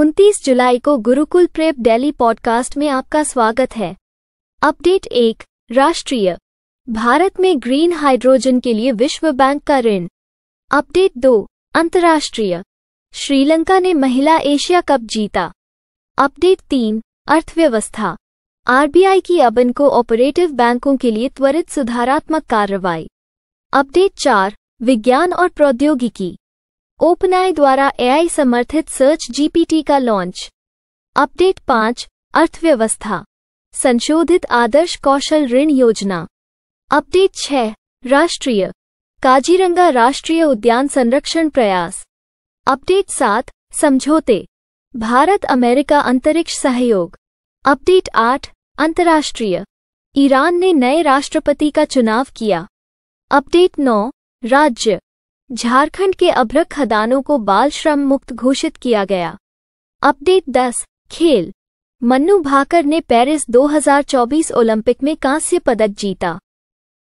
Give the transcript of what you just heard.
29 जुलाई को Gurukul prep daily podcast में आपका स्वागत है अपडेट एक राष्ट्रीय भारत में ग्रीन हाइड्रोजन के लिए विश्व बैंक का ऋण अपडेट दो अंतर्राष्ट्रीय श्रीलंका ने महिला एशिया कप जीता अपडेट तीन अर्थव्यवस्था आरबीआई की अबन को ऑपरेटिव बैंकों के लिए त्वरित सुधारात्मक कार्रवाई अपडेट चार विज्ञान और प्रौद्योगिकी ओपनाई द्वारा एआई समर्थित सर्च जीपीटी का लॉन्च अपडेट पाँच अर्थव्यवस्था संशोधित आदर्श कौशल ऋण योजना अपडेट छः राष्ट्रीय काजीरंगा राष्ट्रीय उद्यान संरक्षण प्रयास अपडेट सात समझौते भारत अमेरिका अंतरिक्ष सहयोग अपडेट आठ अंतर्राष्ट्रीय ईरान ने नए राष्ट्रपति का चुनाव किया अपडेट नौ राज्य झारखंड के अभ्रक खदानों को बाल श्रम मुक्त घोषित किया गया अपडेट 10 खेल मन्नू भाकर ने पेरिस 2024 ओलंपिक में कांस्य पदक जीता